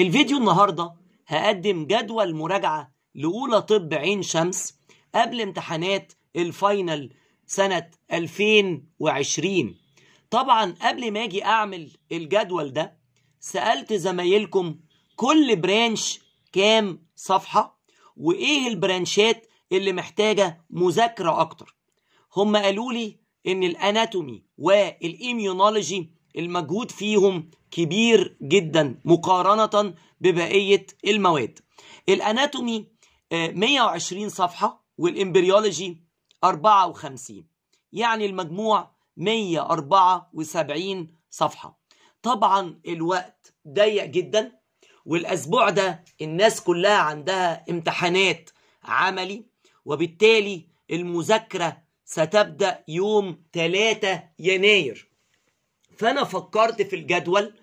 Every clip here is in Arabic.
الفيديو النهاردة هقدم جدول مراجعة لأولى طب عين شمس قبل امتحانات الفاينل سنة 2020 طبعا قبل ما اجي اعمل الجدول ده سألت زمايلكم كل برانش كام صفحة وايه البرانشات اللي محتاجة مذاكرة اكتر هم قالوا لي ان الاناتومي والايميونولوجي المجهود فيهم كبير جدا مقارنة ببقية المواد الاناتومي 120 آه، صفحة والامبريولوجي 54 يعني المجموع 174 صفحة طبعا الوقت ضيق جدا والاسبوع ده الناس كلها عندها امتحانات عملي وبالتالي المذاكرة ستبدأ يوم 3 يناير فانا فكرت في الجدول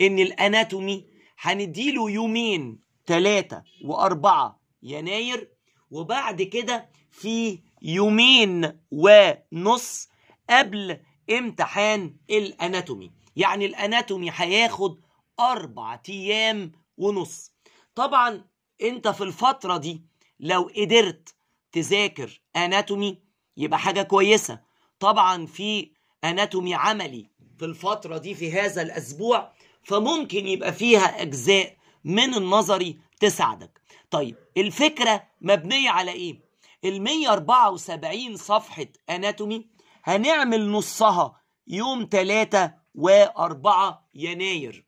ان الاناتومي هنديله يومين ثلاثة وأربعة يناير وبعد كده في يومين ونص قبل امتحان الاناتومي يعني الاناتومي هياخد أربع أيام ونص طبعا انت في الفترة دي لو قدرت تذاكر اناتومي يبقى حاجة كويسة طبعا في اناتومي عملي في الفتره دي في هذا الاسبوع فممكن يبقى فيها اجزاء من النظري تساعدك طيب الفكره مبنيه على ايه ال 174 صفحه اناتومي هنعمل نصها يوم 3 و4 يناير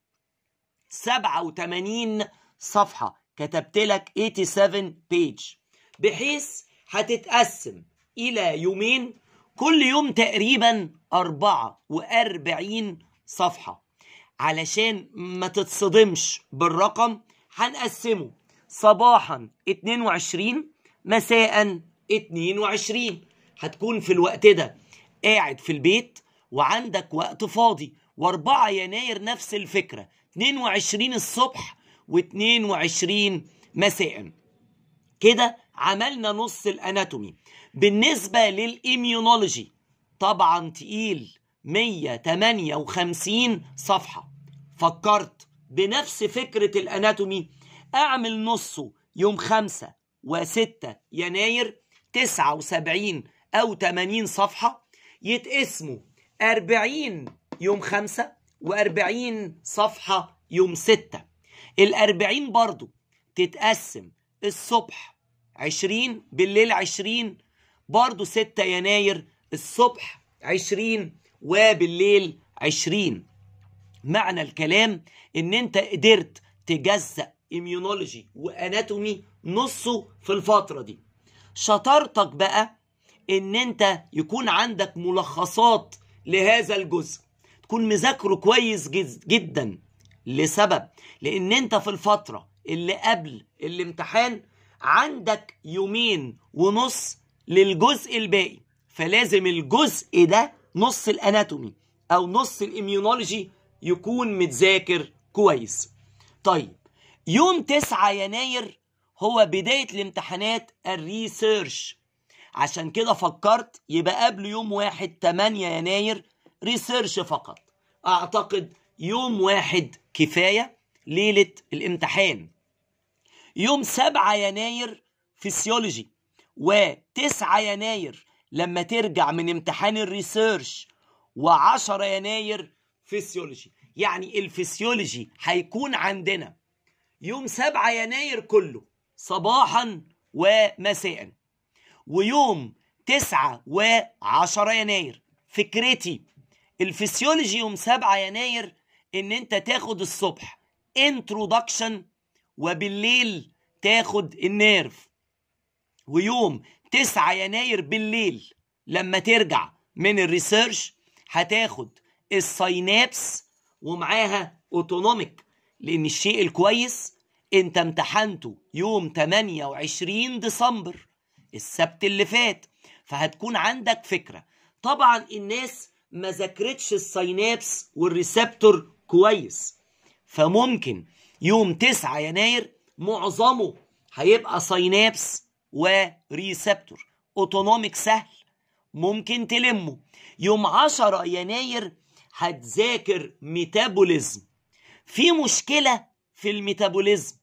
87 صفحه كتبت لك 87 بيج بحيث هتتقسم الى يومين كل يوم تقريبا أربعة وأربعين صفحة علشان ما تتصدمش بالرقم هنقسمه صباحا 22 مساء 22 هتكون في الوقت ده قاعد في البيت وعندك وقت فاضي و4 يناير نفس الفكرة 22 الصبح و22 مساء كده عملنا نص الاناتومي بالنسبه للإيميونولوجي طبعا تقيل 158 صفحه فكرت بنفس فكره الاناتومي اعمل نصه يوم 5 و6 يناير 79 او 80 صفحه يتقسموا 40 يوم 5 و40 صفحه يوم 6 ال40 برضو تتقسم الصبح 20 بالليل 20 برضو 6 يناير الصبح 20 وبالليل 20 معنى الكلام ان انت قدرت تجزأ اميونولوجي واناتومي نصه في الفترة دي شطارتك بقى ان انت يكون عندك ملخصات لهذا الجزء تكون مذاكره كويس جدا لسبب لان انت في الفترة اللي قبل الامتحان عندك يومين ونص للجزء الباقي فلازم الجزء ده نص الاناتومي او نص الاميونولوجي يكون متذاكر كويس طيب يوم 9 يناير هو بداية الامتحانات الريسيرش عشان كده فكرت يبقى قبل يوم واحد 8 يناير ريسيرش فقط اعتقد يوم واحد كفاية ليلة الامتحان يوم 7 يناير فيسيولوجي و9 يناير لما ترجع من امتحان الريسيرش و10 يناير فيسيولوجي يعني الفسيولوجي هيكون عندنا يوم 7 يناير كله صباحا ومساء ويوم 9 و10 يناير فكرتي الفسيولوجي يوم 7 يناير ان انت تاخد الصبح انترودكشن وبالليل تاخد النيرف ويوم 9 يناير بالليل لما ترجع من الريسيرش هتاخد الساينابس ومعاها اوتونوميك لان الشيء الكويس انت امتحنته يوم 28 ديسمبر السبت اللي فات فهتكون عندك فكره طبعا الناس ما ذاكرتش الساينابس والريسبتور كويس فممكن يوم 9 يناير معظمه هيبقى ساينابس وريسبتور اوتونوميك سهل ممكن تلمه يوم 10 يناير هتذاكر ميتابوليزم في مشكلة في الميتابوليزم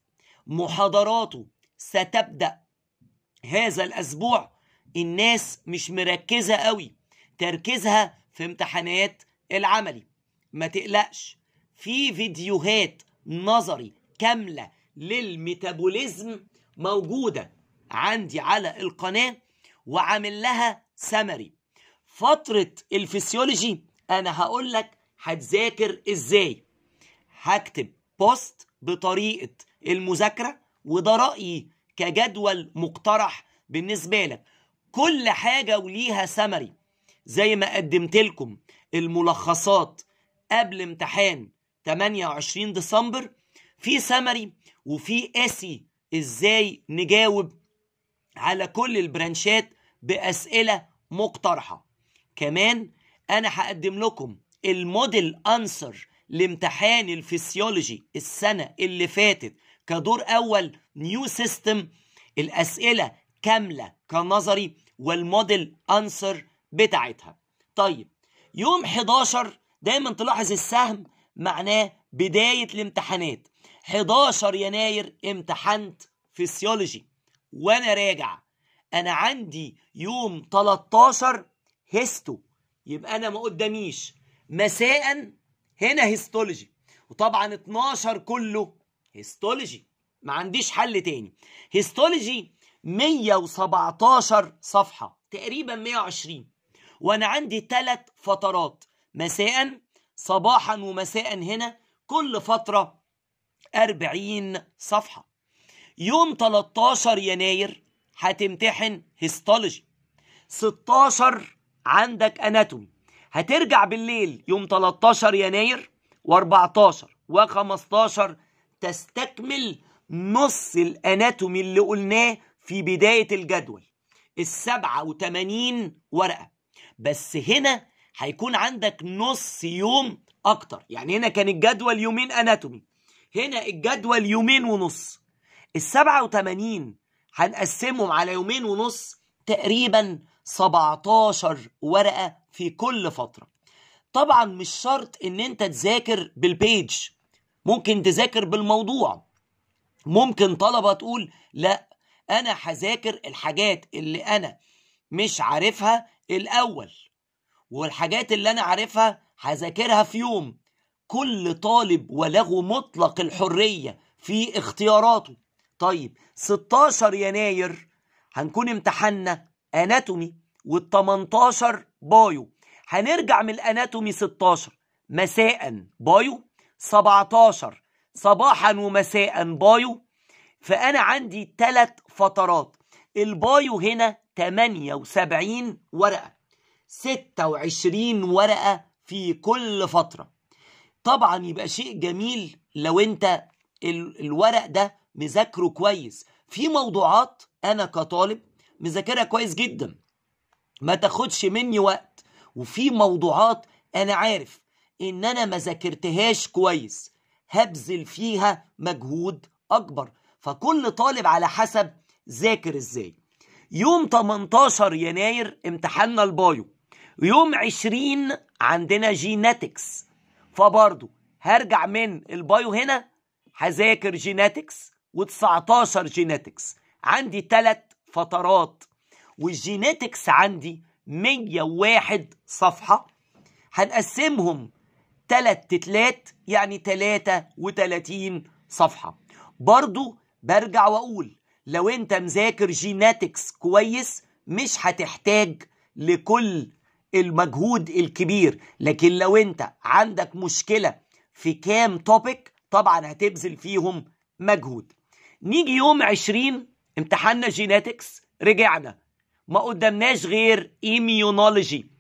محاضراته ستبدأ هذا الأسبوع الناس مش مركزة قوي تركيزها في امتحانات العملي ما تقلقش في فيديوهات نظري كامله للميتابوليزم موجوده عندي على القناه وعامل لها سمري فتره الفسيولوجي انا هقول لك هتذاكر ازاي هكتب بوست بطريقه المذاكره وده رايي كجدول مقترح بالنسبه لك كل حاجه وليها سمري زي ما قدمت لكم الملخصات قبل امتحان 28 ديسمبر في سمري وفي اسي ازاي نجاوب على كل البرانشات باسئله مقترحه كمان انا هقدم لكم الموديل انسر لامتحان الفسيولوجي السنه اللي فاتت كدور اول نيو سيستم الاسئله كامله كنظري والموديل انسر بتاعتها طيب يوم 11 دايما تلاحظ السهم معناه بداية الامتحانات 11 يناير امتحنت فيسيولوجي وانا راجع انا عندي يوم 13 هيستو يبقى انا ما قداميش مساء هنا هيستولوجي وطبعا 12 كله هيستولوجي ما عنديش حل تاني هيستولوجي 117 صفحه تقريبا 120 وانا عندي ثلاث فترات مساء صباحا ومساء هنا كل فترة 40 صفحة يوم 13 يناير هتمتحن هيستولوجي 16 عندك اناتومي هترجع بالليل يوم 13 يناير و14 و15 تستكمل نص الاناتومي اللي قلناه في بداية الجدول السبعة وتمانين ورقة بس هنا هيكون عندك نص يوم اكتر يعني هنا كان الجدول يومين اناتومي هنا الجدول يومين ونص ال 87 هنقسمهم على يومين ونص تقريبا 17 ورقه في كل فتره طبعا مش شرط ان انت تذاكر بالبيج ممكن تذاكر بالموضوع ممكن طلبه تقول لا انا هذاكر الحاجات اللي انا مش عارفها الاول والحاجات اللي انا عارفها هذاكرها في يوم كل طالب وله مطلق الحريه في اختياراته طيب 16 يناير هنكون امتحاننا اناتومي وال18 بايو هنرجع من الاناتومي 16 مساء بايو 17 صباحا ومساء بايو فانا عندي ثلاث فترات البايو هنا 78 ورقه 26 ورقة في كل فترة طبعا يبقى شيء جميل لو انت الورق ده مذاكره كويس في موضوعات انا كطالب مذاكرها كويس جدا ما تاخدش مني وقت وفي موضوعات انا عارف ان انا ما ذاكرتهاش كويس هبذل فيها مجهود اكبر فكل طالب على حسب ذاكر ازاي يوم 18 يناير امتحاننا البايو يوم 20 عندنا جيناتكس فبرضو هرجع من البايو هنا هذاكر جيناتكس و19 جيناتكس عندي ثلاث فترات والجيناتكس عندي 101 صفحة هنقسمهم ثلاث تتلات يعني 33 صفحة برضو برجع وأقول لو أنت مذاكر جيناتكس كويس مش هتحتاج لكل المجهود الكبير لكن لو انت عندك مشكلة في كام توبيك طبعا هتبذل فيهم مجهود نيجي يوم 20 امتحاننا جيناتكس رجعنا ما قدامناش غير ايميونولوجي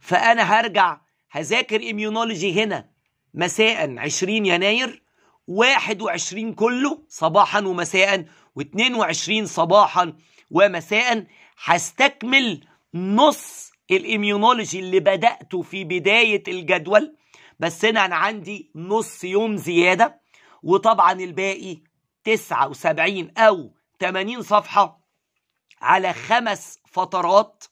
فانا هرجع هذاكر ايميونولوجي هنا مساء 20 يناير 21 كله صباحا ومساء و22 صباحا ومساء هستكمل نص الاميونولوجي اللي بدأته في بداية الجدول بس هنا أنا عندي نص يوم زيادة وطبعا الباقي 79 أو 80 صفحة على خمس فترات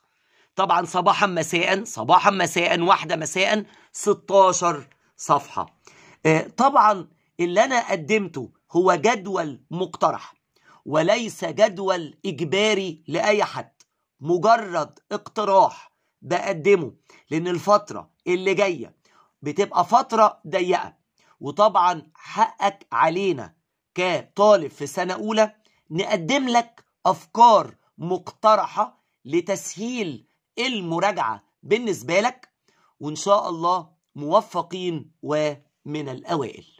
طبعا صباحا مساء صباحا مساء واحدة مساء 16 صفحة آه، طبعا اللي أنا قدمته هو جدول مقترح وليس جدول إجباري لأي حد مجرد اقتراح بقدمه لان الفتره اللي جايه بتبقى فتره ضيقه وطبعا حقك علينا كطالب في سنه اولى نقدم لك افكار مقترحه لتسهيل المراجعه بالنسبه لك وان شاء الله موفقين ومن الاوائل